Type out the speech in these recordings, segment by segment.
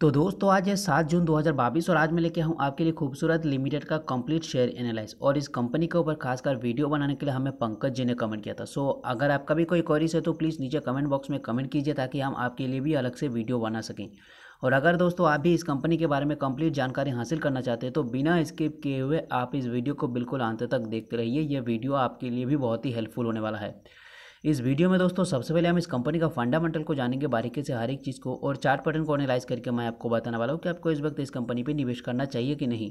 तो दोस्तों आज है सात जून 2022 और आज मैं लेके आऊँ आपके लिए खूबसूरत लिमिटेड का कंप्लीट शेयर एनालाइज और इस कंपनी के ऊपर खासकर वीडियो बनाने के लिए हमें पंकज जी ने कमेंट किया था सो अगर आपका भी कोई क्वेरीज है तो प्लीज़ नीचे कमेंट बॉक्स में कमेंट कीजिए ताकि हम आपके लिए भी अलग से वीडियो बना सकें और अगर दोस्तों आप भी इस कंपनी के बारे में कंप्लीट जानकारी हासिल करना चाहते हैं तो बिना स्किप किए हुए आप इस वीडियो को बिल्कुल अंत तक देखते रहिए यह वीडियो आपके लिए भी बहुत ही हेल्पफुल होने वाला है इस वीडियो में दोस्तों सबसे पहले हम इस कंपनी का फंडामेंटल को जानेंगे बारीकी से हर एक चीज़ को और चार्ट पैटर्न को एनालाइज करके मैं आपको बताने वाला हूँ कि आपको इस वक्त इस कंपनी पर निवेश करना चाहिए कि नहीं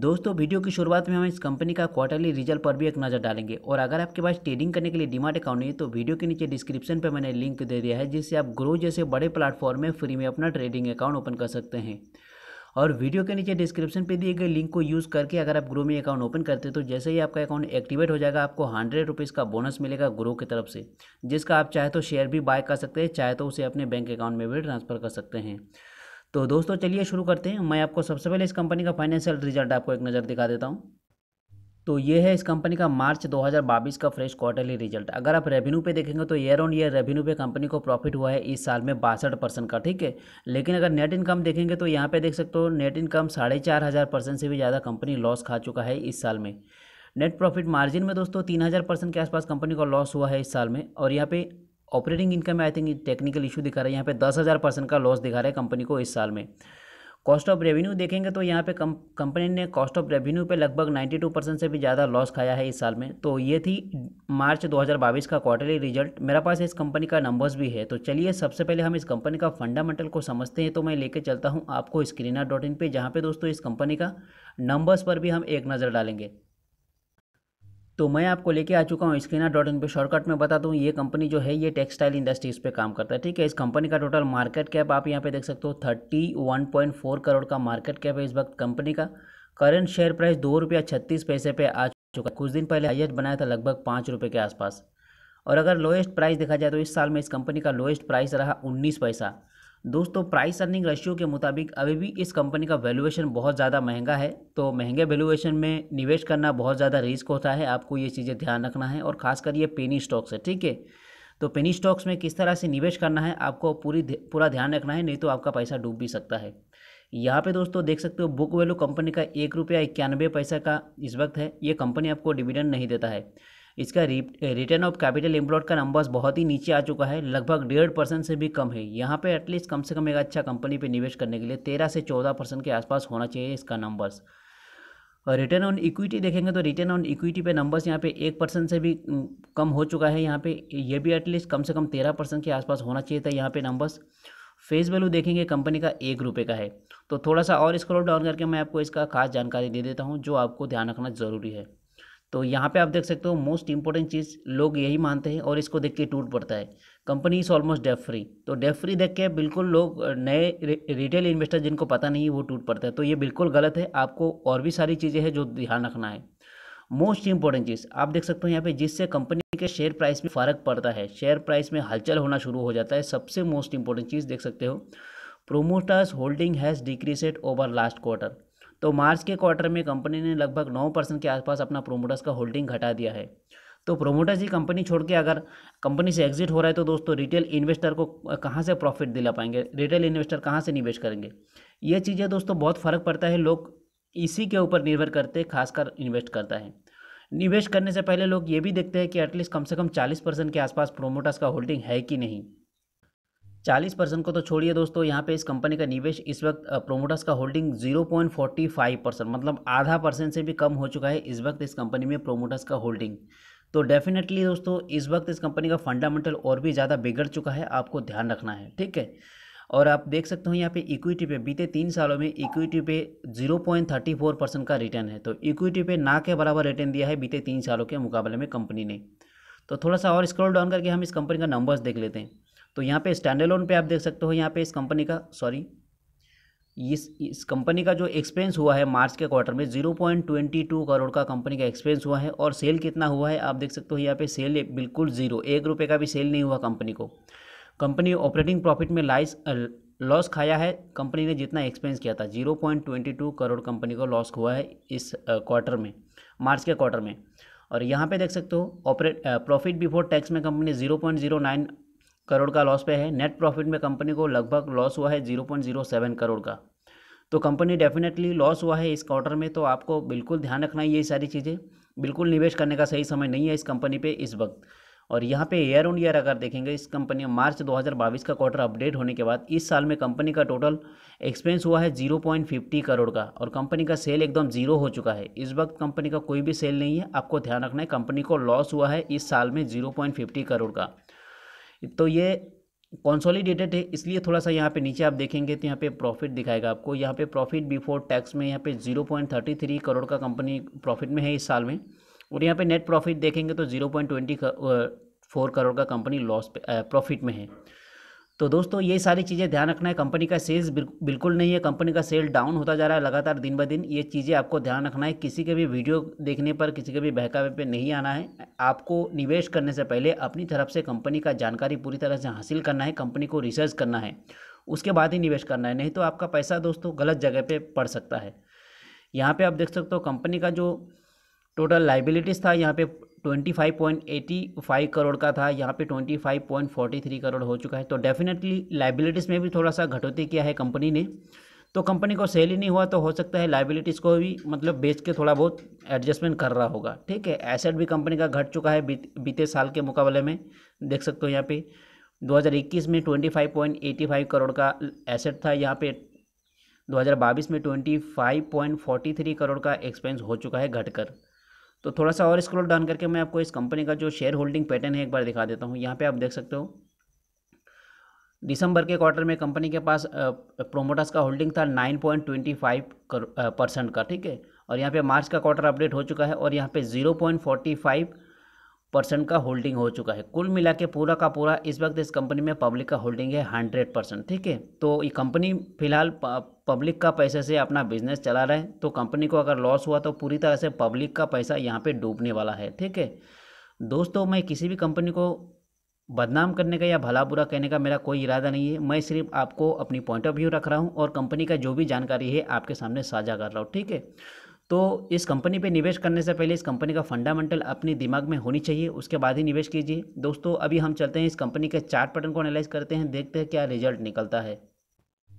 दोस्तों वीडियो की शुरुआत में हम इस कंपनी का क्वार्टरली रिजल्ट पर भी एक नज़र डालेंगे और अगर आपके पास ट्रेडिंग करने के लिए डिमार्ट अकाउंट नहीं है तो वीडियो के नीचे डिस्क्रिप्शन पर मैंने लिंक दे दिया है जिससे आप ग्रो जैसे बड़े प्लेटफॉर्म में फ्री में अपना ट्रेडिंग अकाउंट ओपन कर सकते हैं और वीडियो के नीचे डिस्क्रिप्शन पे दिए गए लिंक को यूज़ करके अगर आप ग्रो में अकाउंट ओपन करते हैं तो जैसे ही आपका अकाउंट एक्टिवेट हो जाएगा आपको हंड्रेड रुपीज़ का बोनस मिलेगा ग्रो की तरफ से जिसका आप चाहे तो शेयर भी बाय कर सकते हैं चाहे तो उसे अपने बैंक अकाउंट में भी ट्रांसफ़र कर सकते हैं तो दोस्तों चलिए शुरू करते हैं मैं आपको सबसे पहले इस कंपनी का फाइनेंशियल रिजल्ट आपको एक नज़र दिखा देता हूँ तो ये है इस कंपनी का मार्च 2022 का फ्रेश क्वार्टरली रिजल्ट अगर आप रेवेन्यू पे देखेंगे तो ईयर ऑन ईयर रेवेन्यू पे कंपनी को प्रॉफिट हुआ है इस साल में बासठ परसेंट का ठीक है लेकिन अगर नेट इनकम देखेंगे तो यहाँ पे देख सकते हो नेट इनकम साढ़े चार हज़ार परसेंट से भी ज़्यादा कंपनी लॉस खा चुका है इस साल में नेट प्रॉफिट मार्जिन में दोस्तों तीन हज़ार परसेंट के आसपास कंपनी का लॉस हुआ है इस साल में और यहाँ पे operating income I think technical issue दिखा रहा है यहाँ पे दस हज़ार परसेंट का लॉस दिखा रहा है कंपनी को इस साल में कॉस्ट ऑफ रेवेन्यू देखेंगे तो यहाँ पे कम कंपनी ने कॉस्ट ऑफ रेवेन्यू पे लगभग 92 परसेंट से भी ज़्यादा लॉस खाया है इस साल में तो ये थी मार्च 2022 का क्वार्टरली रिजल्ट मेरा पास इस कंपनी का नंबर्स भी है तो चलिए सबसे पहले हम इस कंपनी का फंडामेंटल को समझते हैं तो मैं लेके चलता हूँ आपको स्क्रीनर डॉट इन पर जहाँ पर दोस्तों इस कंपनी का नंबर्स पर भी हम एक नज़र डालेंगे तो मैं आपको लेके आ चुका हूँ स्क्रीनर डॉट इन पर शॉर्टकट में बता दूँ ये कंपनी जो है ये टेक्सटाइल इंडस्ट्रीज पे काम करता है ठीक है इस कंपनी का टोटल मार्केट कैप आप यहाँ पे देख सकते हो thirty one point four crore का मार्केट कैप है इस वक्त कंपनी का करंट शेयर प्राइस दो रुपया छत्तीस पैसे पे आ चुका कुछ दिन पहले हाइएस्ट बनाया था लगभग पाँच रुपये के आसपास और अगर लोएस्ट प्राइस देखा जाए तो इस साल में इस कंपनी का लोएस्ट प्राइस रहा उन्नीस पैसा दोस्तों प्राइस अर्निंग रेशियो के मुताबिक अभी भी इस कंपनी का वैल्यूएशन बहुत ज़्यादा महंगा है तो महंगे वैल्यूएशन में निवेश करना बहुत ज़्यादा रिस्क होता है आपको ये चीज़ें ध्यान रखना है और खासकर ये पेनी स्टॉक्स है ठीक है तो पेनी स्टॉक्स में किस तरह से निवेश करना है आपको पूरी पूरा ध्यान रखना है नहीं तो आपका पैसा डूब भी सकता है यहाँ पे दोस्तों देख सकते हो बुक वैल्यू कंपनी का एक रुपया इक्यानवे पैसा का इस वक्त है ये कंपनी आपको डिविडेंड नहीं देता है इसका रिटर्न ऑफ कैपिटल एम्प्लॉयड का नंबर्स बहुत ही नीचे आ चुका है लगभग डेढ़ परसेंट से भी कम है यहाँ पे एटलीस्ट कम से कम एक अच्छा कंपनी पे निवेश करने के लिए तेरह से चौदह परसेंट के आसपास होना चाहिए इसका नंबर्स और रिटर्न ऑन इक्विटी देखेंगे तो रिटर्न ऑन इक्विटी पे नंबर्स यहाँ पे एक परसेंट से भी कम हो चुका है यहाँ पे ये भी एटलीस्ट कम से कम तेरह परसेंट के आसपास होना चाहिए था यहाँ पे नंबर्स फेस वैल्यू देखेंगे कंपनी का एक रुपये का है तो थोड़ा सा और स्क्रॉल डाउन करके मैं आपको इसका खास जानकारी दे देता हूँ जो आपको ध्यान रखना ज़रूरी है तो यहाँ पे आप देख सकते हो मोस्ट इंपॉर्टेंट चीज़ लोग यही मानते हैं और इसको देख के टूट पड़ता है company is almost debt free तो डेफ फ्री देख के बिल्कुल लोग नए रिटेल इन्वेस्टर जिनको पता नहीं वो टूट पड़ता है तो ये बिल्कुल गलत है आपको और भी सारी चीज़ें हैं जो ध्यान रखना है मोस्ट इंपॉर्टेंट चीज़ आप देख सकते हो यहाँ पे जिससे कंपनी के शेयर प्राइस में फ़र्क पड़ता है शेयर प्राइस में हलचल होना शुरू हो जाता है सबसे मोस्ट इंपॉर्टेंट चीज़ देख सकते हो promoters holding has decreased over last quarter तो मार्च के क्वार्टर में कंपनी ने लगभग नौ परसेंट के आसपास अपना प्रोमोटर्स का होल्डिंग घटा दिया है तो प्रोमोटर्स ही कंपनी छोड़ के अगर कंपनी से एग्जिट हो रहा है तो दोस्तों रिटेल इन्वेस्टर को कहाँ से प्रॉफिट दिला पाएंगे रिटेल इन्वेस्टर कहाँ से निवेश करेंगे ये चीज़ें दोस्तों बहुत फ़र्क पड़ता है लोग इसी के ऊपर निर्भर करते खासकर इन्वेस्ट करता है निवेश करने से पहले लोग ये भी देखते हैं कि एटलीस्ट कम से कम चालीस परसेंट के आसपास प्रोमोटर्स का होल्डिंग है कि नहीं चालीस परसेंट को तो छोड़िए दोस्तों यहाँ पे इस कंपनी का निवेश इस वक्त प्रोमोटर्स का होल्डिंग 0.45 परसेंट मतलब आधा परसेंट से भी कम हो चुका है इस वक्त इस कंपनी में प्रोमोटर्स का होल्डिंग तो डेफिनेटली दोस्तों इस वक्त इस कंपनी का फंडामेंटल और भी ज़्यादा बिगड़ चुका है आपको ध्यान रखना है ठीक है और आप देख सकते हो यहाँ पे इक्विटी पे बीते तीन सालों में इक्विटी पे 0.34 परसेंट का रिटर्न है तो इक्विटी पे ना के बराबर रिटर्न दिया है बीते तीन सालों के मुकाबले में कंपनी ने तो थोड़ा सा और स्क्रॉल डाउन करके हम इस कंपनी का नंबर्स देख लेते हैं तो यहाँ पे स्टैंड लोन पे आप देख सकते हो यहाँ पे इस कंपनी का सॉरी इस इस कंपनी का जो एक्सपेंस हुआ है मार्च के क्वार्टर में zero point twenty two crore का कंपनी का एक्सपेंस हुआ है और सेल कितना हुआ है आप देख सकते हो यहाँ पे सेल बिल्कुल ज़ीरो एक रुपये का भी सेल नहीं हुआ कंपनी को कंपनी ऑपरेटिंग प्रॉफिट में लाइस लॉस खाया है कंपनी ने जितना एक्सपेंस किया था zero point twenty two crore company को लॉस हुआ है इस क्वार्टर में मार्च के क्वार्टर में और यहाँ पे देख सकते हो ऑपरेट प्रॉफिट बिफोर टैक्स में company zero point zero nine crore का लॉस पे है नेट प्रॉफिट में कंपनी को लगभग लॉस हुआ है zero point zero seven crore का तो कंपनी डेफिनेटली लॉस हुआ है इस क्वार्टर में तो आपको बिल्कुल ध्यान रखना है ये सारी चीज़ें बिल्कुल निवेश करने का सही समय नहीं है इस कंपनी पे इस वक्त और यहाँ पे ईयर ऑन ईयर अगर देखेंगे इस कंपनी मार्च 2022 का क्वार्टर अपडेट होने के बाद इस साल में कंपनी का टोटल एक्सपेंस हुआ है 0.50 करोड़ का और कंपनी का सेल एकदम जीरो हो चुका है इस वक्त कंपनी का कोई भी सेल नहीं है आपको ध्यान रखना है कंपनी को लॉस हुआ है इस साल में 0.50 करोड़ का तो ये कॉन्सोलीडेटेड है इसलिए थोड़ा सा यहाँ पे नीचे आप देखेंगे तो यहाँ पे प्रॉफिट दिखाएगा आपको यहाँ पे प्रॉफिट बिफोर टैक्स में यहाँ पे zero point thirty three crore का कंपनी प्रॉफिट में है इस साल में और यहाँ पे नेट प्रॉफिट देखेंगे तो zero point twenty four crore का कंपनी लॉस प्रॉफिट में है तो दोस्तों ये सारी चीज़ें ध्यान रखना है कंपनी का सेल्स बिल्कुल नहीं है कंपनी का सेल डाउन होता जा रहा है लगातार दिन ब दिन ये चीज़ें आपको ध्यान रखना है किसी के भी वीडियो देखने पर किसी के भी बहकावे पे नहीं आना है आपको निवेश करने से पहले अपनी तरफ से कंपनी का जानकारी पूरी तरह से हासिल करना है कंपनी को रिसर्च करना है उसके बाद ही निवेश करना है नहीं तो आपका पैसा दोस्तों गलत जगह पर पड़ सकता है यहाँ पर आप देख सकते हो कंपनी का जो टोटल लाइबिलिटीज़ था यहाँ पे 25.85 करोड़ का था यहाँ पे 25.43 करोड़ हो चुका है तो डेफिनेटली लाइबिलिटीज़ में भी थोड़ा सा घटौती किया है कंपनी ने तो कंपनी को सेल ही नहीं हुआ तो हो सकता है लाइबिलिटीज़ को भी मतलब बेच के थोड़ा बहुत एडजस्टमेंट कर रहा होगा ठीक है एसेट भी कंपनी का घट चुका है बीते साल के मुकाबले में देख सकते हो यहाँ पे 2021 में 25.85 करोड़ का एसेट था यहाँ पे 2022 में 25.43 करोड़ का एक्सपेंस हो चुका है घटकर तो थोड़ा सा और स्क्रॉल डाउन करके मैं आपको इस कंपनी का जो शेयर होल्डिंग पैटर्न है एक बार दिखा देता हूँ यहाँ पे आप देख सकते हो दिसंबर के क्वार्टर में कंपनी के पास प्रोमोटर्स का होल्डिंग था nine point twenty five percent का ठीक है और यहाँ पे मार्च का क्वार्टर अपडेट हो चुका है और यहाँ पे zero point forty five percent का होल्डिंग हो चुका है कुल मिला के पूरा का पूरा इस वक्त इस कंपनी में पब्लिक का होल्डिंग है हंड्रेड परसेंट ठीक है तो ये कंपनी फिलहाल पब्लिक का पैसे से अपना बिजनेस चला रहे हैं तो कंपनी को अगर लॉस हुआ तो पूरी तरह से पब्लिक का पैसा यहाँ पे डूबने वाला है ठीक है दोस्तों मैं किसी भी कंपनी को बदनाम करने का या भला बुरा कहने का मेरा कोई इरादा नहीं है मैं सिर्फ आपको अपनी पॉइंट ऑफ व्यू रख रहा हूँ और कंपनी का जो भी जानकारी है आपके सामने साझा कर रहा हूँ ठीक है तो इस कंपनी पे निवेश करने से पहले इस कंपनी का फंडामेंटल अपने दिमाग में होनी चाहिए उसके बाद ही निवेश कीजिए दोस्तों अभी हम चलते हैं इस कंपनी के चार्ट पैटर्न को एनालाइज करते हैं देखते हैं क्या रिजल्ट निकलता है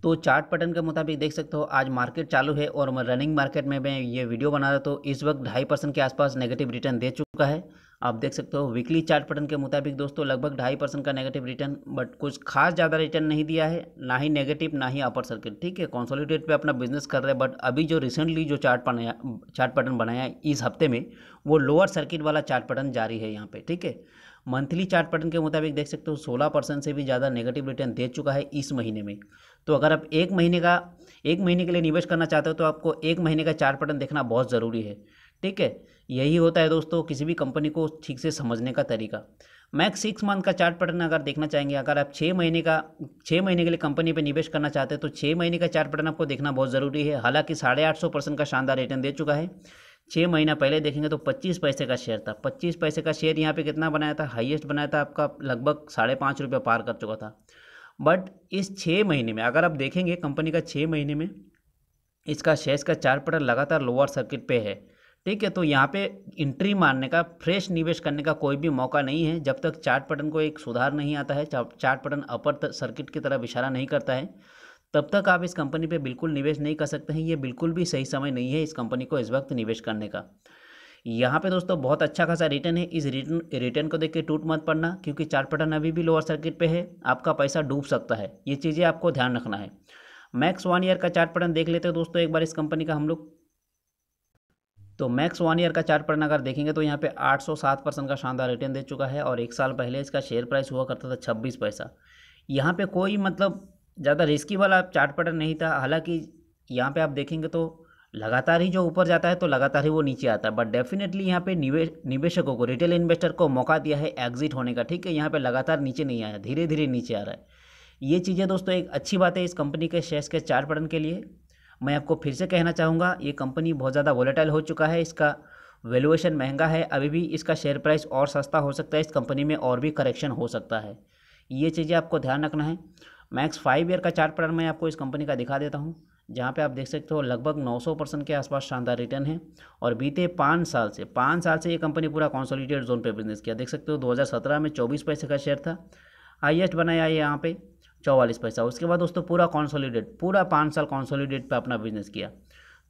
तो चार्ट पैटर्न के मुताबिक देख सकते हो आज मार्केट चालू है और रनिंग मार्केट में मैं ये वीडियो बना रहा तो इस वक्त ढाई परसेंट के आसपास नेगेटिव रिटर्न दे चुका है आप देख सकते हो वीकली चार्ट पैटर्न के मुताबिक दोस्तों लगभग ढाई परसेंट का नेगेटिव रिटर्न बट कुछ खास ज़्यादा रिटर्न नहीं दिया है ना ही नेगेटिव ना ही अपर सर्किट ठीक है कॉन्सोलिडेट पे अपना बिजनेस कर रहे हैं बट अभी जो रिसेंटली जो चार्ट बनाया चार्ट पैटर्न बनाया है इस हफ्ते में वो लोअर सर्किट वाला चार्ट पैटर्न जारी है यहाँ पर ठीक है मंथली चार्ट पैटर्न के मुताबिक देख सकते हो सोलह परसेंट से भी ज़्यादा नेगेटिव रिटर्न दे चुका है इस महीने में तो अगर आप एक महीने का एक महीने के लिए निवेश करना चाहते हो तो आपको एक महीने का चार्ट पैटर्न देखना बहुत ज़रूरी है ठीक है यही होता है दोस्तों किसी भी कंपनी को ठीक से समझने का तरीका मैक्स सिक्स मंथ का चार्ट पैटर्न अगर देखना चाहेंगे अगर आप छः महीने का छः महीने के लिए कंपनी पर निवेश करना चाहते हैं तो छः महीने का चार्ट पैटर्न आपको देखना बहुत ज़रूरी है हालांकि साढ़े आठ सौ परसेंट का शानदार रिटर्न दे चुका है छः महीना पहले देखेंगे तो पच्चीस पैसे का शेयर था पच्चीस पैसे का शेयर यहाँ पर कितना बनाया था हाइएस्ट बनाया था आपका लगभग साढ़े पाँच रुपये पार कर चुका था बट इस छः महीने में अगर आप देखेंगे कंपनी का छः महीने में इसका शेयर्स का चार्ट पैटर्न लगातार लोअर सर्किट पर है ठीक है तो यहाँ पे इंट्री मारने का फ्रेश निवेश करने का कोई भी मौका नहीं है जब तक चार्ट पैटर्न को एक सुधार नहीं आता है चार्ट पैटर्न अपर सर्किट की तरफ इशारा नहीं करता है तब तक आप इस कंपनी पे बिल्कुल निवेश नहीं कर सकते हैं ये बिल्कुल भी सही समय नहीं है इस कंपनी को इस वक्त निवेश करने का यहाँ पे दोस्तों बहुत अच्छा खासा रिटर्न है इस रिटर्न रिटर्न को देख के टूट मत पड़ना क्योंकि चार्ट पैटर्न अभी भी लोअर सर्किट पे है आपका पैसा डूब सकता है ये चीज़ें आपको ध्यान रखना है मैक्स वन ईयर का चार्ट पैटर्न देख लेते हैं दोस्तों एक बार इस कंपनी का हम लोग तो मैक्स वन ईयर का चार्ट पढ़ना अगर देखेंगे तो यहाँ पे 807 परसेंट का शानदार रिटर्न दे चुका है और एक साल पहले इसका शेयर प्राइस हुआ करता था छब्बीस पैसा यहाँ पे कोई मतलब ज़्यादा रिस्की वाला चार्ट पैटर्न नहीं था हालांकि यहाँ पे आप देखेंगे तो लगातार ही जो ऊपर जाता है तो लगातार ही वो नीचे आता है बट डेफिनेटली यहाँ पे निवेश निवेशकों को रिटेल इन्वेस्टर को मौका दिया है एग्जिट होने का ठीक है यहाँ पर लगातार नीचे नहीं आया धीरे धीरे नीचे आ रहा है ये चीज़ें दोस्तों एक अच्छी बात है इस कंपनी के शेयर्स के चार्ट पैटर्न के लिए मैं आपको फिर से कहना चाहूँगा ये कंपनी बहुत ज़्यादा वॉलेटाइल हो चुका है इसका वैल्यूएशन महंगा है अभी भी इसका शेयर प्राइस और सस्ता हो सकता है इस कंपनी में और भी करेक्शन हो सकता है ये चीज़ें आपको ध्यान रखना है मैक्स फाइव ईयर का चार्ट पर मैं आपको इस कंपनी का दिखा देता हूँ जहाँ पे आप देख सकते हो लगभग 900 परसेंट के आसपास शानदार रिटर्न है और बीते पाँच साल से पाँच साल से ये कंपनी पूरा कॉन्सोलिडेटेड जोन पे बिजनेस किया देख सकते हो 2017 में 24 पैसे का शेयर था हाईएस्ट बनाया यहाँ पे चौवालीस पैसा उसके बाद दोस्तों पूरा कॉन्सोलीडेट पूरा पाँच साल कॉन्सोलीडेट पर अपना बिजनेस किया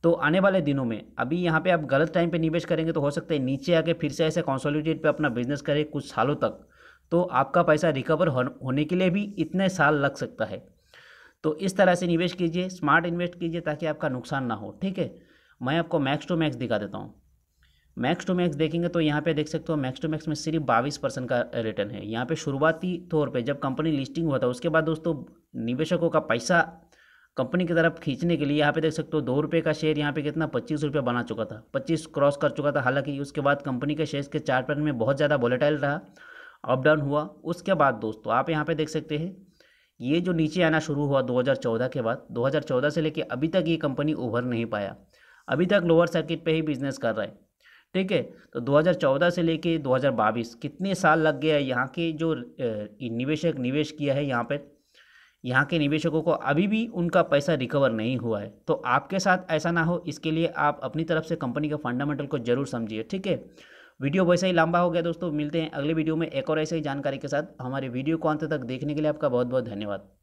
तो आने वाले दिनों में अभी यहाँ पे आप गलत टाइम पे निवेश करेंगे तो हो सकता है नीचे आके फिर से ऐसे कॉन्सोलिडेट पे अपना बिजनेस करें कुछ सालों तक तो आपका पैसा रिकवर होने के लिए भी इतने साल लग सकता है तो इस तरह से निवेश कीजिए स्मार्ट इन्वेस्ट कीजिए ताकि आपका नुकसान ना हो ठीक है मैं आपको मैक्स टू मैक्स दिखा देता हूँ मैक्स टू मैक्स देखेंगे तो यहाँ पे देख सकते हो मैक्स टू मैक्स में सिर्फ बाईस परसेंट का रिटर्न है यहाँ पे शुरुआती तौर पे जब कंपनी लिस्टिंग हुआ था उसके बाद दोस्तों निवेशकों का पैसा कंपनी की तरफ खींचने के लिए यहाँ पे देख सकते हो दो रुपये का शेयर यहाँ पे कितना पच्चीस रुपये बना चुका था पच्चीस क्रॉस कर चुका था हालांकि उसके बाद कंपनी के शेयर्स के चार्ट पैटर्न में बहुत ज़्यादा वोलेटाइल रहा अप डाउन हुआ उसके बाद दोस्तों आप यहाँ पे देख सकते हैं ये जो नीचे आना शुरू हुआ 2014 के बाद 2014 से लेकर अभी तक ये कंपनी उभर नहीं पाया अभी तक लोअर सर्किट पे ही बिजनेस कर रहा है ठीक है तो 2014 से लेके 2022 कितने साल लग गया है यहाँ के जो निवेशक निवेश किया है यहाँ पर यहाँ के निवेशकों को अभी भी उनका पैसा रिकवर नहीं हुआ है तो आपके साथ ऐसा ना हो इसके लिए आप अपनी तरफ से कंपनी के फंडामेंटल को जरूर समझिए ठीक है वीडियो वैसे ही लंबा हो गया दोस्तों मिलते हैं अगले वीडियो में एक और ऐसे ही जानकारी के साथ हमारे वीडियो को अंत तक देखने के लिए आपका बहुत बहुत धन्यवाद